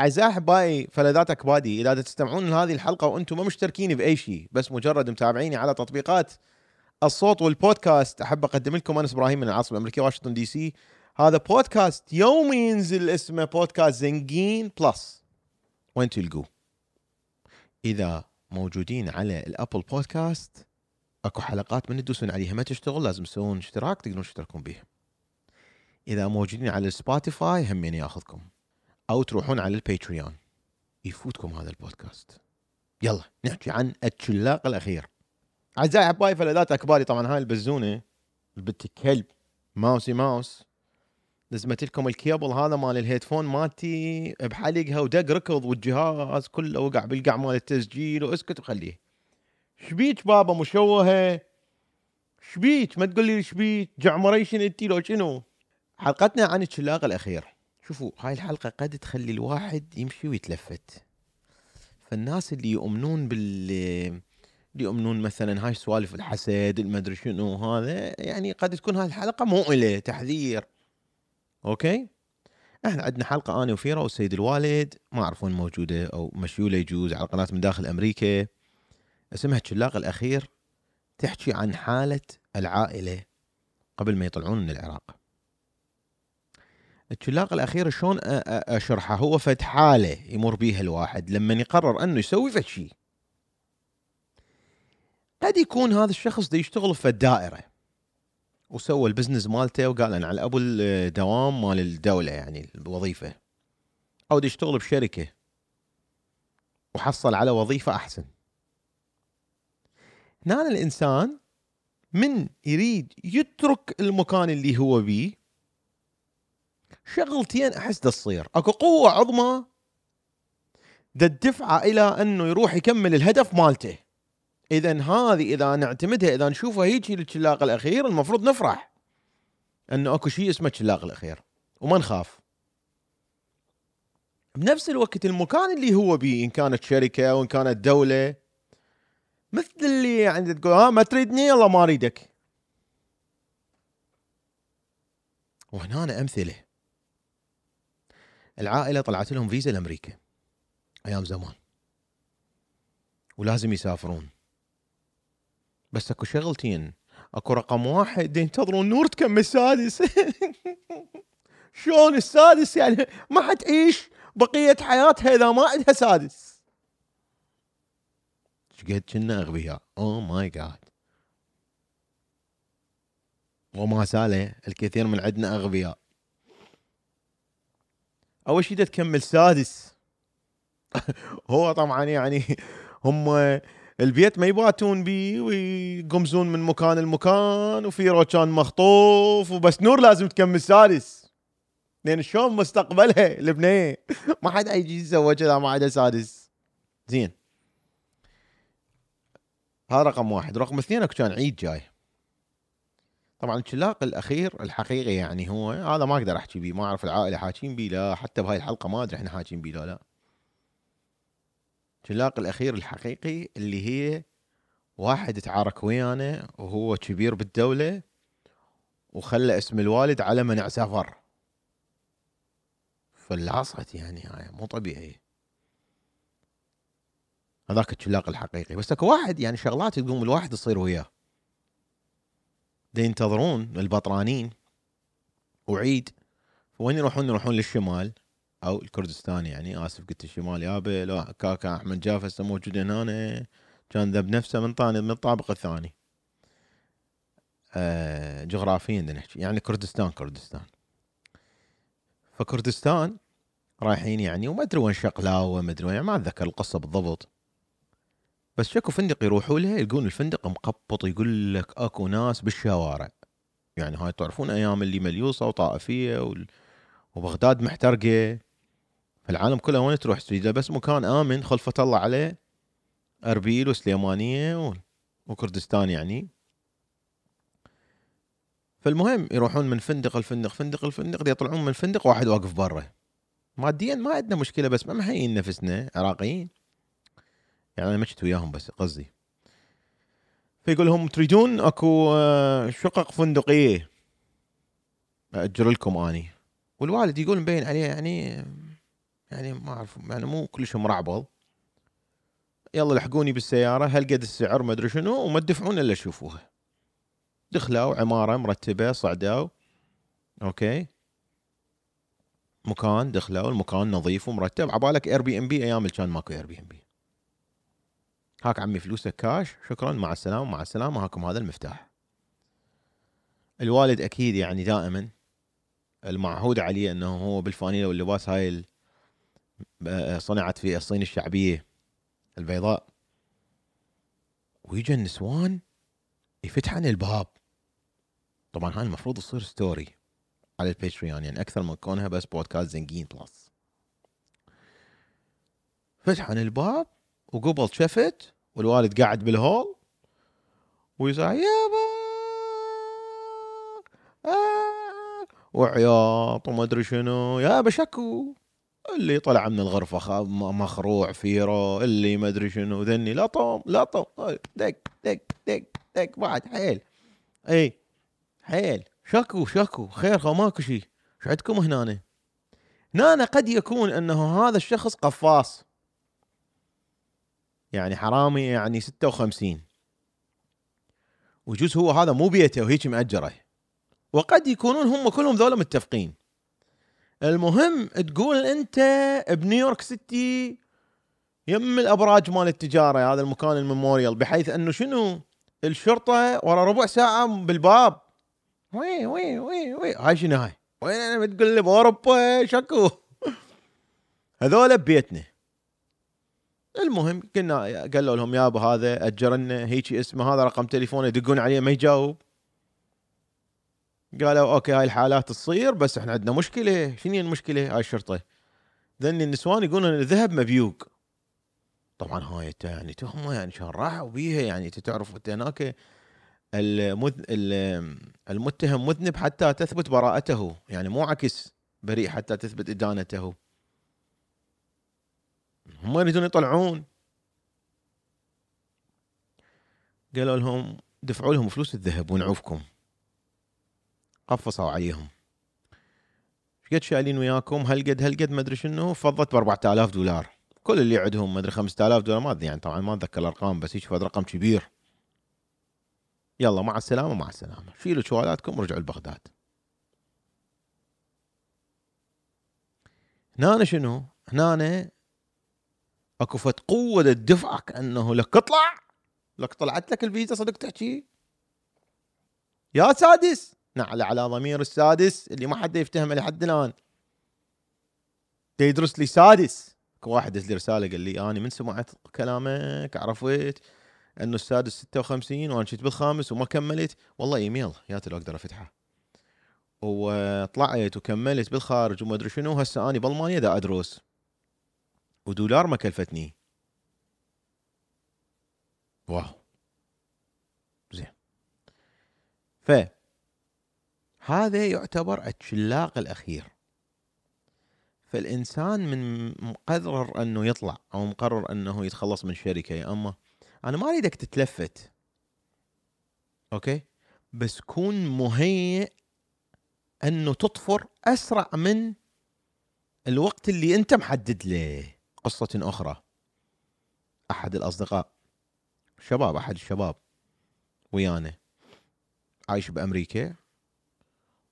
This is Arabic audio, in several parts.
اعزائي احبائي فلذاتك بادي اذا تستمعون لهذه الحلقه وانتم ما مشتركين باي شيء بس مجرد متابعيني على تطبيقات الصوت والبودكاست احب اقدم لكم انس ابراهيم من العاصمه الامريكيه واشنطن دي سي هذا بودكاست يومي ينزل اسمه بودكاست زنجين بلس وين تلقوه اذا موجودين على الابل بودكاست اكو حلقات من تدوسون عليها ما تشتغل لازم تسوون اشتراك تقدرون تشتركون بيها اذا موجودين على سبوتيفاي همين ياخذكم او تروحون على الباتريون يفوتكم هذا البودكاست يلا نحكي عن الشلاق الاخير اعزائي حبايب فلذات اكباري طبعا هاي البزونه البت كلب ماوسي ماوس لزمت لكم الكيبل هذا مال الهيدفون مالتي بحلقها ودق ركض والجهاز كله وقع بالقع مال التسجيل واسكت وخليه شبيك بابا مشوهه شبيك ما تقول لي شبيك جعمريشن انت لو شنو حلقتنا عن الشلاق الاخير شوفوا هاي الحلقة قد تخلي الواحد يمشي ويتلفت فالناس اللي يؤمنون بال اللي يؤمنون مثلا هاي سوالف الحسد المدري شنو هذا يعني قد تكون هاي الحلقة مؤلة تحذير اوكي احنا عندنا حلقة انا وفيرا والسيد الوالد ما اعرف وين موجودة او مشيولة يجوز على قناة من داخل امريكا اسمها الشلاق الاخير تحكي عن حالة العائلة قبل ما يطلعون من العراق التلاق الاخير شلون اشرحه هو فد حاله يمر بيها الواحد لما يقرر انه يسوي فد شيء قد يكون هذا الشخص دا يشتغل في الدائره وسوى البزنس مالته وقال انا على ابو الدوام مال الدوله يعني الوظيفه او دا يشتغل بشركه وحصل على وظيفه احسن هنا الانسان من يريد يترك المكان اللي هو بيه شغلتين احس تصير اكو قوه عظمى الدفعه الى انه يروح يكمل الهدف مالته اذا هذه اذا نعتمدها اذا نشوفها هيك الشلاق الاخير المفروض نفرح انه اكو شيء اسمه الشلاق الاخير وما نخاف بنفس الوقت المكان اللي هو بيه ان كانت شركه وان كانت دوله مثل اللي يعني تقول ها آه، ما تريدني يلا ما اريدك وهنا أنا امثله العائله طلعت لهم فيزا لامريكا ايام زمان ولازم يسافرون بس اكو شغلتين اكو رقم واحد ينتظرون نور تكمل السادس شلون السادس يعني ما حتعيش بقيه حياتها اذا ما عندها سادس شقد كنا اغبياء او ماي جاد وما زال الكثير من عندنا اغبياء اول شيء تكمل سادس هو طبعا يعني هم البيت ما يباتون بيه ويقمزون من مكان لمكان وفي روشان مخطوف وبس نور لازم تكمل سادس لان شلون مستقبلها البنيه ما حد يجي يتزوج اذا ما عدا سادس زين هذا رقم واحد رقم اثنين اكو كان عيد جاي طبعا الشلاق الاخير الحقيقي يعني هو هذا ما اقدر احكي بيه ما اعرف العائله حاكين بيه لا حتى بهاي الحلقه ما ادري احنا حاكين بيه لا لا الشلاق الاخير الحقيقي اللي هي واحد تعارك ويانا وهو كبير بالدوله وخلى اسم الوالد على منع سفر فلعصت يعني هاي مو طبيعي هذاك الشلاق الحقيقي بس اكو واحد يعني شغلات تقوم الواحد يصير وياه ينتظرون البطرانين وعيد وين يروحون يروحون للشمال او الكردستان يعني اسف قلت الشمال يابا لو كاكا احمد جاف هسه موجود هنا كان ذب نفسه من طاني من الطابق الثاني آه جغرافيا نحكي يعني كردستان كردستان فكردستان رايحين يعني وما ادري وين شقلاوه ما ادري وين يعني ما اتذكر القصه بالضبط بس شكو فندق يروحوا له يلقون الفندق مقبط يقول لك اكو ناس بالشوارع يعني هاي تعرفون ايام اللي مليوصه وطائفيه وبغداد محترقه فالعالم كله وين تروح تريد بس مكان امن خلفه الله عليه اربيل وسليمانيه وكردستان يعني فالمهم يروحون من فندق الفندق فندق الفندق يطلعون من فندق واحد واقف برا ماديا ما عندنا مشكله بس ما محيين نفسنا عراقيين يعني انا مشيت وياهم بس قصدي فيقول لهم تريدون اكو آه، شقق فندقيه اجر لكم اني والوالد يقول مبين عليه يعني يعني ما اعرف يعني مو كلش مرعبض يلا لحقوني بالسياره هالقد السعر ما ادري شنو وما تدفعون الا شوفوها دخلوا عماره مرتبه صعدوا اوكي مكان دخلوا المكان نظيف ومرتب عبالك اير بي ام بي ايام اللي كان ماكو اير بي ام بي هاك عمي فلوسك كاش شكرا مع السلامه مع السلامه هاكم هذا المفتاح الوالد اكيد يعني دائما المعهود عليه انه هو بالفانيله واللباس هاي آه، صنعت في الصين الشعبيه البيضاء ويجي النسوان يفتحن الباب طبعا هاي المفروض تصير ستوري على الباتريون يعني اكثر من كونها بس بودكاست زنجين بلس فتحن الباب وقبل شفت والوالد قاعد بالهول ويصيح يابا آه،, آه وعياط وما ادري شنو يا بشكو اللي طلع من الغرفة خاب مخروع فيرو اللي ما ادري شنو ذني لطم لطم دق دق دق دق بعد حيل اي حيل شكو شكو خير ماكو شيء شو عندكم هنا هنا قد يكون انه هذا الشخص قفاص يعني حرامي يعني 56 وجوز هو هذا مو بيته وهيك مأجره وقد يكونون هم كلهم ذولا متفقين المهم تقول انت بنيويورك سيتي يم الابراج مال التجاره هذا المكان الميموريال بحيث انه شنو الشرطه ورا ربع ساعه بالباب وي وي وي وي هاي شنو هاي وين انا بتقول لي باوروبا شكو هذول ببيتنا المهم قلنا قالوا لهم يابا هذا اجر لنا هيك اسمه هذا رقم تليفونه يدقون عليه ما يجاوب قالوا اوكي هاي الحالات تصير بس احنا عندنا مشكله شنو المشكله هاي الشرطه ذن النسوان يقولون الذهب مبيوق طبعا هاي يعني تهمه يعني شلون راحوا بيها يعني انت تعرف انت هناك المتهم مذنب حتى تثبت براءته يعني مو عكس بريء حتى تثبت ادانته هم يريدون يطلعون قالوا لهم دفعوا لهم فلوس الذهب ونعوفكم قفصوا عليهم ايش قد شايلين وياكم هالقد هالقد ما ادري شنو فضت ب 4000 دولار كل اللي عندهم ما ادري 5000 دولار ما ادري يعني طبعا ما اتذكر الارقام بس هذا رقم كبير يلا مع السلامه مع السلامه شيلوا شوالاتكم ورجعوا لبغداد هنا شنو هنا اكو فت قوه تدفعك كانه لك اطلع لك طلعت لك الفيزا صدق تحكي يا سادس نعلى نعم، على ضمير السادس اللي ما حد يفتهمه لحد الان تدرس لي سادس واحد دز لي رساله قال لي انا من سمعت كلامك عرفت انه السادس 56 وانا شفت بالخامس وما كملت والله ايميل يا ترى اقدر افتحه وطلعت وكملت بالخارج وما ادري شنو هسه اني بالمانيا دا ادرس ودولار ما كلفتني واو زين ف هذا يعتبر الشلاق الاخير فالانسان من مقرر انه يطلع او مقرر انه يتخلص من شركه يا اما انا ما اريدك تتلفت اوكي بس كون مهيئ انه تطفر اسرع من الوقت اللي انت محدد له قصة أخرى أحد الأصدقاء شباب أحد الشباب ويانا عايش بأمريكا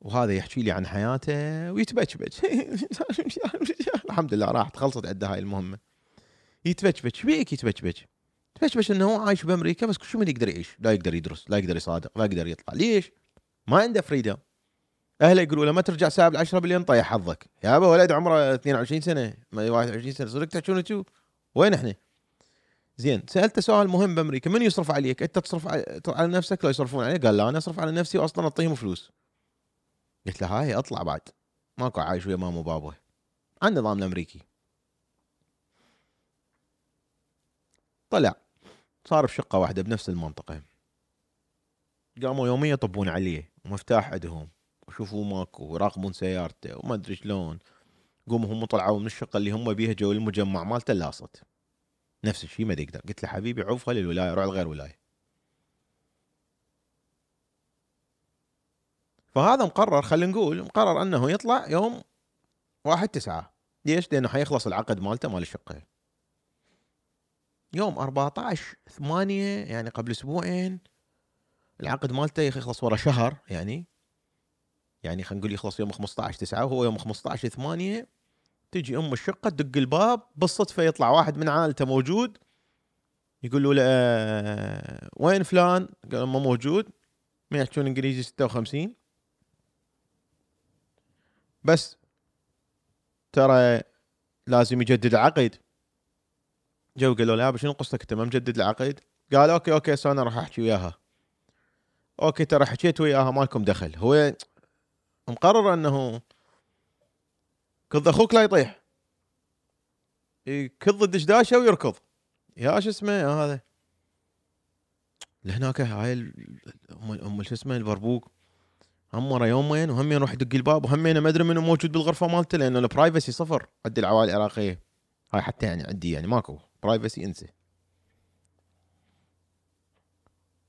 وهذا يحكي لي عن حياته ويتبجبج الحمد لله راحت خلصت عنده هاي المهمه يتبكبك بيك يتبجبج تبكبك انه هو عايش بامريكا بس شو من يقدر يعيش لا يقدر يدرس لا يقدر يصادق لا يقدر يطلع ليش ما عنده فريدم اهله يقولوا له ما ترجع ساعه 10 بليون طيح حظك يا ابا ولد عمره 22 سنه 21 سنه صدق تحشون تو وين احنا؟ زين سالته سؤال مهم بامريكا من يصرف عليك؟ انت تصرف على نفسك لو يصرفون عليك؟ قال لا انا اصرف على نفسي واصلا اعطيهم فلوس. قلت له هاي اطلع بعد ماكو عايش ويا ماما وبابا على النظام الامريكي. طلع صار في شقه واحده بنفس المنطقه. قاموا يوميا يطبون عليه مفتاح عندهم وشوفوا ماكو وراقبون سيارته وما ادري شلون قوموا هم طلعوا من الشقه اللي هم بيها جو المجمع مالته لاصت نفس الشيء ما يقدر قلت له حبيبي عوفها للولايه روح لغير ولايه فهذا مقرر خلينا نقول مقرر انه يطلع يوم واحد تسعة ليش؟ لانه حيخلص العقد مالته مال الشقه يوم 14 8 يعني قبل اسبوعين العقد مالته يخلص ورا شهر يعني يعني خلينا نقول يخلص يوم 15 9 وهو يوم 15 8 تجي ام الشقه تدق الباب بالصدفه يطلع واحد من عائلته موجود يقول له وين فلان؟ قال ما موجود ما يحكون انجليزي 56 بس ترى لازم يجدد العقد جو قالوا له شنو قصتك انت ما مجدد العقد؟ قال اوكي اوكي انا راح احكي وياها اوكي ترى حكيت وياها ما لكم دخل هو مقرر انه كض اخوك لا يطيح يكض الدشداشه ويركض يا شو اسمه يا هذا لهناك هاي ام شو اسمه البربوك هم ورا يومين وهم يروح يدق الباب وهم ما ادري منو موجود بالغرفه مالته لانه البرايفسي صفر عند العوائل العراقيه هاي حتى يعني عندي يعني ماكو برايفسي انسى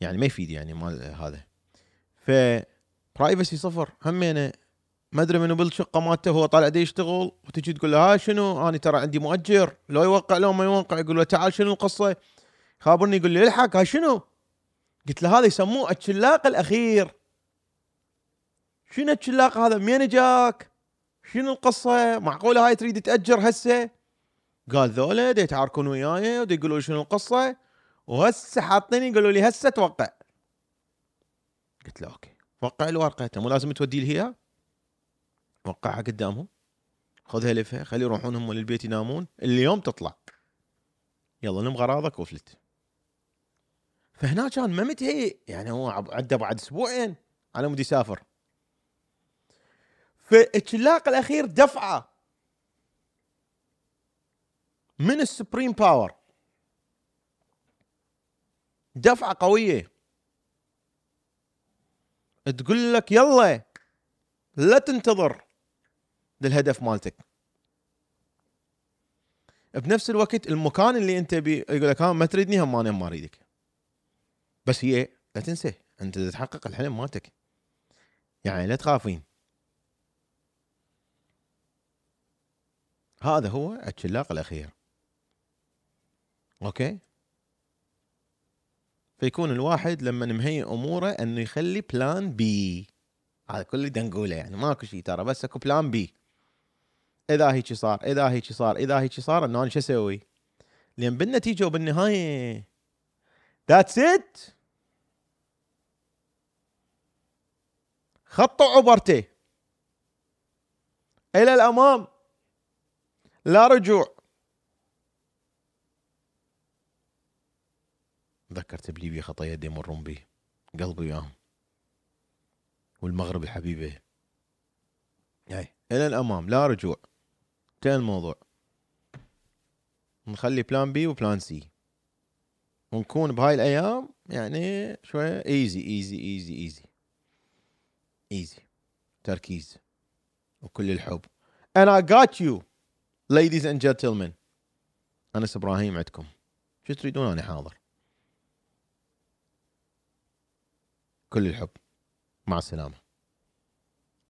يعني ما يفيد يعني مال هذا ف برايفسي صفر همينه يعني ما ادري منو بالشقه مالته هو طالع دي يشتغل وتجي تقول له ها شنو انا ترى عندي مؤجر لو يوقع لو ما يوقع يقول له تعال شنو القصه خابرني يقول لي الحق ها شنو قلت له هذا يسموه الشلاق الاخير شنو الشلاق هذا منين جاك شنو القصه معقوله هاي تريد تاجر هسه قال ذولا دي يتعاركون وياي ودي يقولوا شنو القصه وهسه حاطيني يقولوا لي هسه توقع قلت له اوكي وقع الورقه انت مو لازم تودي لي اياها وقعها قدامهم خذها لفها خلي يروحون هم للبيت ينامون اليوم تطلع يلا نم غراضك وفلت فهنا كان ما متهيئ يعني هو عدى بعد اسبوعين على مود يسافر فالشلاق الاخير دفعه من السبريم باور دفعه قويه تقول لك يلا لا تنتظر للهدف مالتك بنفس الوقت المكان اللي انت بي يقول لك ها ما تريدني هم انا ما اريدك بس هي لا تنسى انت تحقق الحلم مالتك يعني لا تخافين هذا هو الشلاق الاخير اوكي فيكون الواحد لما مهيئ اموره انه يخلي بلان بي هذا كل اللي نقوله يعني ماكو شيء ترى بس اكو بلان بي اذا هيك صار اذا هيك صار اذا هيك صار انه انا شو اسوي؟ لان بالنتيجه وبالنهايه ذاتس ات خط عبرته الى الامام لا رجوع ذكرت بليبيا خطايا دي يمرون بي قلبي وياهم والمغرب الحبيبة حبيبي هاي الى الامام لا رجوع انتهى الموضوع نخلي بلان بي وبلان سي ونكون بهاي الايام يعني شويه ايزي ايزي ايزي ايزي ايزي تركيز وكل الحب and I got you ladies and gentlemen انس ابراهيم عندكم شو تريدون انا حاضر كل الحب مع السلامه